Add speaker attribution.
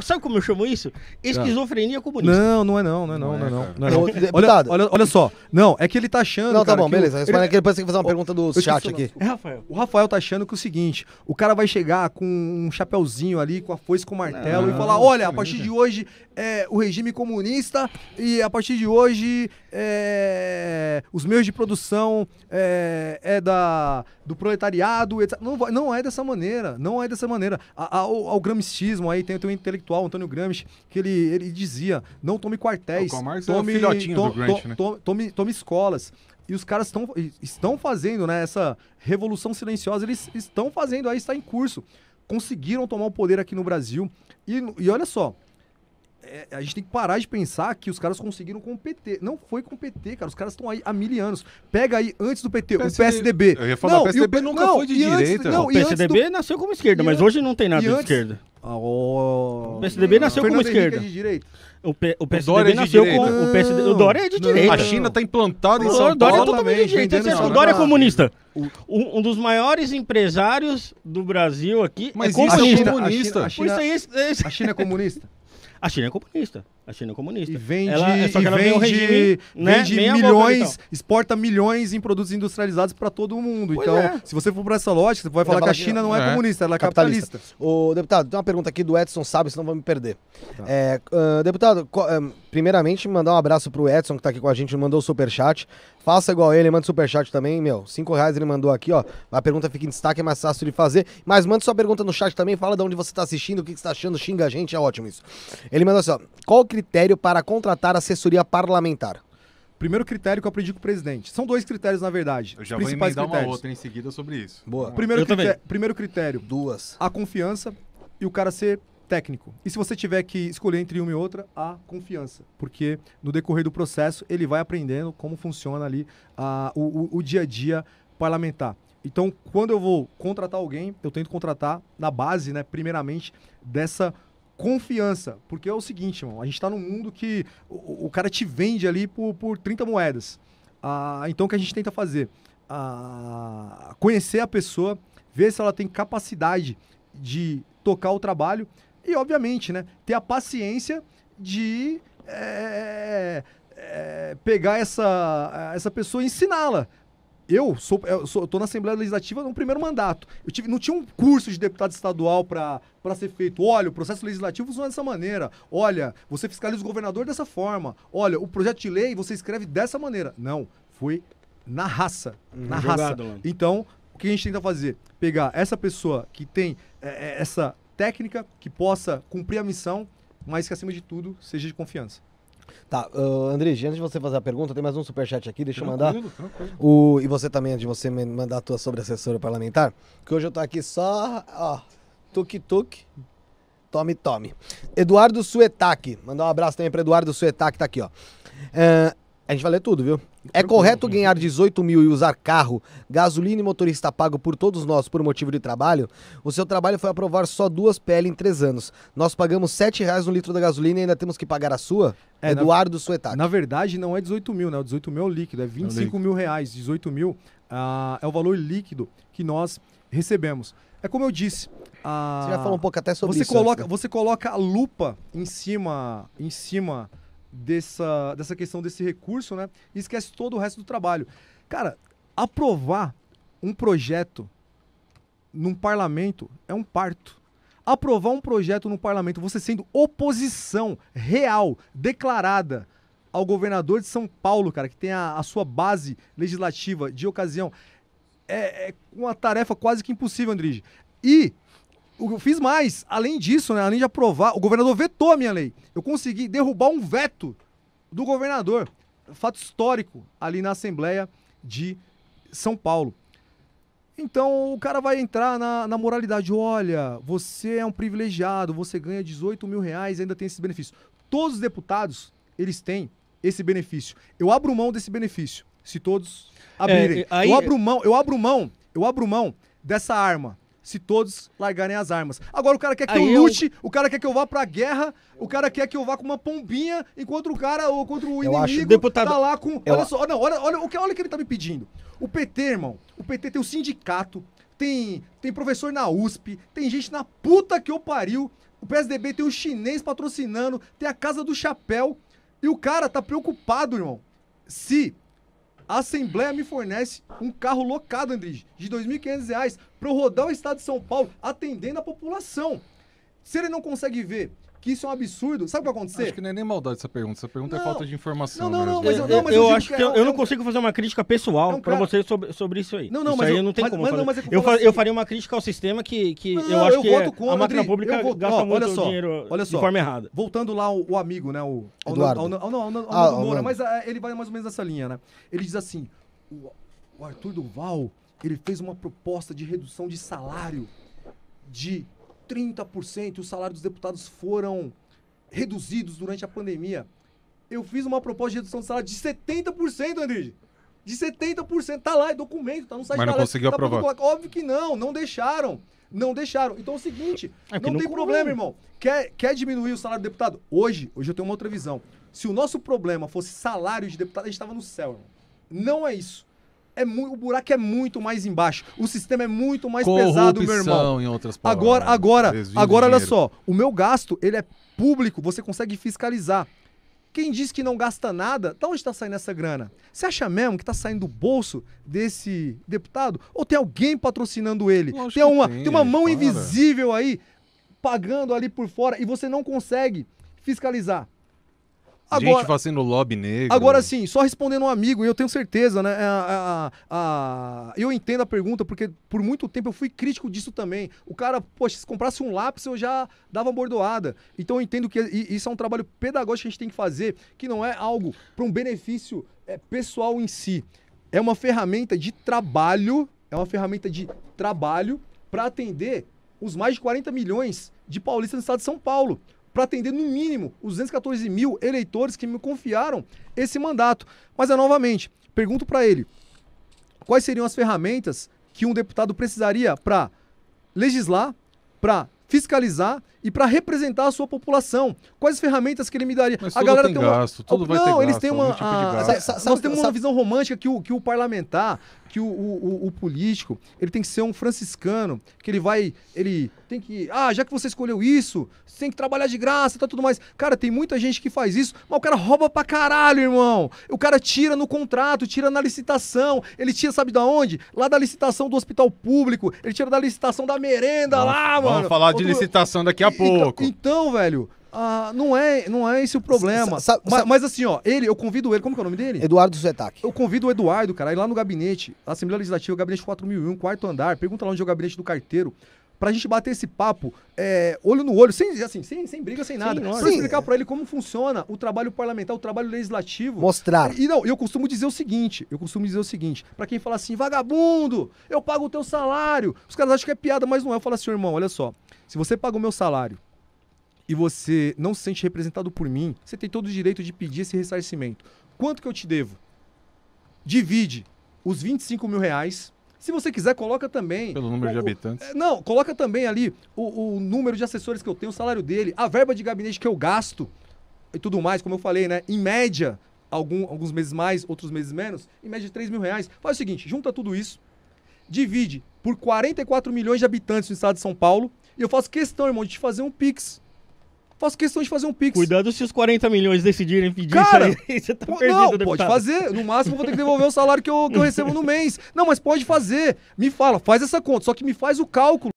Speaker 1: Sabe como eu chamo isso? Esquizofrenia comunista. Não, não é não, não é não, não é, é não. não, é não. Olha, olha, olha só. Não, é que ele tá achando. Não, tá bom, beleza. Ele... Mas depois tem que fazer uma pergunta do chat aqui. É, Rafael. O Rafael tá achando que é o seguinte: o cara vai chegar com um chapéuzinho ali, com a foice, com o martelo, não, e falar: olha, a partir de é. hoje é o regime comunista e a partir de hoje é... os meios de produção é, é da, do proletariado, etc. Não, não é dessa maneira. Não é dessa maneira. A, a, ao, ao aí tem, tem um intelectual intelectual, Antônio Gramsci, que ele, ele dizia: não tome quartéis, é, é tome, filhotinho do né? tome, tome, tome escolas. E os caras tão, estão fazendo né, essa revolução silenciosa, eles estão fazendo, aí está em curso. Conseguiram tomar o poder aqui no Brasil. E, e olha só, é, é, a gente tem que parar de pensar que os caras conseguiram com o PT. Não foi com o PT, cara. Os caras estão aí há mil anos. Pega aí, antes do PT, PSD, o PSDB. Eu ia falar, não, o PSDB nunca não, foi de direita. Antes, não, o PSDB do... nasceu como esquerda, mas hoje não tem nada de esquerda. Ah, oh, o PSDB nasceu como é esquerda. É
Speaker 2: o, P, o PSDB o é nasceu direita. com. O, PSD, o Dória é de direita. A China está implantada em São Paulo. O Dória é totalmente de direita. É o Dória é comunista.
Speaker 1: O, um dos maiores empresários do Brasil aqui mas é comunista. Isso é comunista. A China, a China, a China, a China é comunista? A China é comunista. A China é comunista. E vende, ela, é só que e vende, regime, né? vende milhões, boca, então. exporta milhões em produtos industrializados para todo mundo. Pois então, é. se você for para essa
Speaker 2: lógica, você vai falar que a China não é, é, comunista, ela é capitalista. capitalista. O deputado, tem uma pergunta aqui do Edson Sábio, senão vou me perder. Tá. É, uh, deputado, uh, primeiramente, mandar um abraço pro Edson, que tá aqui com a gente, mandou o superchat. Faça igual ele, manda superchat também, meu. Cinco reais ele mandou aqui, ó. A pergunta fica em destaque, é mais fácil de fazer. Mas manda sua pergunta no chat também, fala de onde você tá assistindo, o que, que você tá achando, xinga a gente, é ótimo isso. Ele mandou assim, ó. Qual critério para contratar assessoria parlamentar? Primeiro critério que eu aprendi com o presidente. São dois critérios, na verdade. Eu já vou emendar critérios. uma outra em seguida sobre isso. Boa. Primeiro, critério, primeiro critério. Duas.
Speaker 1: A confiança e o cara ser técnico. E se você tiver que escolher entre uma e outra, a confiança. Porque no decorrer do processo, ele vai aprendendo como funciona ali a, o, o, o dia a dia parlamentar. Então, quando eu vou contratar alguém, eu tento contratar na base, né, primeiramente, dessa confiança. Porque é o seguinte, mano, a gente está num mundo que o, o, cara te vende ali por, por 30 moedas. Ah, então o que a gente tenta fazer? Ah, conhecer a pessoa, ver se ela tem capacidade de tocar o trabalho e, obviamente, né, ter a paciência de é, é, pegar essa, essa pessoa e ensiná-la eu sou, eu sou, eu tô na Assembleia Legislativa no primeiro mandato. Eu tive, não tinha um curso de deputado estadual para ser feito. Olha, o processo legislativo funciona dessa maneira. Olha, você fiscaliza o governador dessa forma. Olha, o projeto de lei você escreve dessa maneira. Não, foi na raça, hum, na jogado, raça. Mano. Então, o que a gente tenta fazer? Pegar essa pessoa que tem é, é, essa técnica, que possa cumprir a
Speaker 2: missão, mas que acima de tudo seja de confiança. Tá, uh, ah, Andrige, antes de você fazer a pergunta, tem mais um superchat aqui, deixa tranquilo, eu mandar. Tranquilo. O, e você também, antes de você mandar a tua sobre assessora parlamentar, que hoje eu tô aqui só, ó, tuk-tuk, tome, tome. Eduardo Suetac, mandar um abraço também para Eduardo Suetac, tá aqui, ó. Uh, a gente vai ler tudo, viu? É correto ganhar 18 mil e usar carro, gasolina e motorista pago por todos nós por motivo de trabalho? O seu trabalho foi aprovar só duas PL em três anos. Nós pagamos 7 reais no litro da gasolina e ainda temos que pagar a sua? É, Eduardo na, Suetac. Na verdade, não é 18 mil, né?
Speaker 1: O 18 mil é o líquido, é 25 é mil reais. 18 mil ah, é o valor líquido que nós recebemos. É como eu disse. Ah, você já falou um pouco até sobre você isso. Coloca, né? Você coloca a lupa em cima, em cima dessa, dessa questão desse recurso, né? E esquece todo o resto do trabalho. Cara, aprovar um projeto num parlamento é um parto. Aprovar um projeto no parlamento, você sendo oposição real, declarada ao governador de São Paulo, cara, que tem a, a sua base legislativa de ocasião, é, é uma tarefa quase que impossível, Andrige. E eu fiz mais. Além disso, né, além de aprovar, o governador vetou a minha lei. Eu consegui derrubar um veto do governador. Fato histórico ali na Assembleia de São Paulo. Então o cara vai entrar na, na moralidade. Olha, você é um privilegiado, você ganha 18 mil reais e ainda tem esse benefício. Todos os deputados, eles têm esse benefício. Eu abro mão desse benefício, se todos é, abrirem. É, aí... Eu abro mão, eu abro mão, eu abro mão dessa arma se todos largarem as armas. Agora o cara quer que Aí eu lute, eu... o cara quer que eu vá pra guerra, o cara quer que eu vá com uma pombinha enquanto o cara ou contra o eu inimigo acho, tá deputado, tá lá com. Olha só, não, olha, olha, o que, olha o que ele tá me pedindo. O PT, irmão, o PT tem o sindicato, tem, tem professor na USP, tem gente na puta que eu pariu. O PSDB tem o chinês patrocinando, tem a Casa do Chapéu. E o cara tá preocupado, irmão. Se a Assembleia me fornece um carro locado, Andrige, de R$ 2.500 para eu rodar o estado de São Paulo atendendo a população. Se ele não consegue ver que isso é um absurdo. Sabe o que vai acontecer? Acho
Speaker 2: que não é nem maldade essa pergunta. Essa pergunta é não. é falta de informação. Não, não, né? não. Mas eu, não, mas eu, eu, acho que, que é, eu,
Speaker 1: é não consigo fazer uma crítica pessoal é para você sobre, sobre isso aí. Não, não, isso mas aí eu, não tem como. Mas, fazer. eu, fa assim... eu faria uma crítica ao sistema que, que não, eu acho que é, contra, a máquina pública vou... gasta ó, muito só, dinheiro olha só, de forma errada. Voltando lá o, o amigo, né? O Eduardo. Ao, não, ah, Moura, mas ah, ele vai mais ou menos nessa linha, né? Ele diz assim: o Arthur Duval ele fez uma proposta de redução de salário de 30% os salários dos deputados foram reduzidos durante a pandemia. Eu fiz uma proposta de redução de salário de 70%, Andrige. De 70%. Tá lá, é documento, tá no site Mas não da conseguiu tá aprovar. Óbvio que não, não deixaram. Não deixaram. Então é o seguinte, é não, não, tem problema, irmão. Quer, quer diminuir o salário do deputado? Hoje, hoje eu tenho uma outra visão. Se o nosso problema fosse salário de deputado, a gente tava no céu, irmão. Não é isso é muito, o buraco é muito mais embaixo. O sistema é muito mais Corrupção, pesado, meu irmão. em outras palavras. Agora, agora, agora olha só. O meu gasto, ele é público, você consegue fiscalizar. Quem diz que não gasta nada, de onde está saindo essa grana? Você acha mesmo que está saindo do bolso desse deputado? Ou tem alguém patrocinando ele? tem uma, tem, tem, uma mão invisível aí, pagando ali por fora, e você não consegue fiscalizar.
Speaker 2: Agora, Gente fazendo lobby negro. Agora
Speaker 1: sim, só respondendo um amigo, e eu tenho certeza, né? A, é, é, a, a, eu entendo a pergunta, porque por muito tempo eu fui crítico disso também. O cara, poxa, se comprasse um lápis eu já dava uma bordoada. Então eu entendo que isso é um trabalho pedagógico que a gente tem que fazer, que não é algo para um benefício é, pessoal em si. É uma ferramenta de trabalho, é uma ferramenta de trabalho para atender os mais de 40 milhões de paulistas no estado de São Paulo para atender, no mínimo, os 214 mil eleitores que me confiaram esse mandato. Mas é novamente, pergunto para ele: quais seriam as ferramentas que um deputado precisaria para legislar, para fiscalizar e para representar a sua população. Quais ferramentas que ele me daria? Mas a galera tem, tem uma... gasto, tudo não, vai ter eles gasto, têm uma, é tipo a... sabe, sabe, nós temos sabe... uma visão romântica que o, que o parlamentar que o, o, o, político ele tem que ser um franciscano, que ele vai, ele tem que, ah, já que você escolheu isso, você tem que trabalhar de graça, tá tudo mais. Cara, tem muita gente que faz isso, mas o cara rouba pra caralho, irmão. O cara tira no contrato, tira na licitação, ele tira, sabe da onde? Lá da licitação do hospital público, ele tira da licitação da merenda lá, vamos mano. Vamos falar de licitação daqui a então, pouco. Então, velho, ah, não é, não é esse o problema. mas, mas, assim, ó, ele, eu convido ele, como que é o nome dele? Eduardo Zetac. Eu convido o Eduardo, cara, ir lá no gabinete, Assembleia Legislativa, gabinete 4001, quarto andar, pergunta lá onde é o gabinete do carteiro, pra gente bater esse papo é, olho no olho, sem, assim, sem, sem briga, sem nada. Sim, pra sim. explicar pra ele como funciona o trabalho parlamentar, o trabalho legislativo. Mostrar. E não, eu costumo dizer o seguinte, eu costumo dizer o seguinte, pra quem fala assim, vagabundo, eu pago o teu salário. Os caras acham que é piada, mas não é. Eu falo assim, irmão, olha só, se você paga o meu salário, e você não se sente representado por mim, você tem todo o direito de pedir esse ressarcimento. Quanto que eu te devo? Divide os 25 mil reais. Se você quiser, coloca também. Pelo número o, de habitantes. É, não, coloca também ali o, o número de assessores que eu tenho, o salário dele, a verba de gabinete que eu gasto e tudo mais, como eu falei, né? Em média, algum, alguns meses mais, outros meses menos, em média de 3 mil reais. Faz o seguinte: junta tudo isso, divide por 44 milhões de habitantes no estado de São Paulo, e eu faço questão, irmão, de te fazer um Pix faço questão de fazer um pix. Cuidado se os 40 milhões decidirem pedir Cara, isso aí, você tá pô, perdido, Não, deputado. pode fazer. No máximo vou ter que devolver o salário que eu, que eu recebo no mês. Não, mas pode fazer. Me fala, faz essa conta. Só que me faz o cálculo.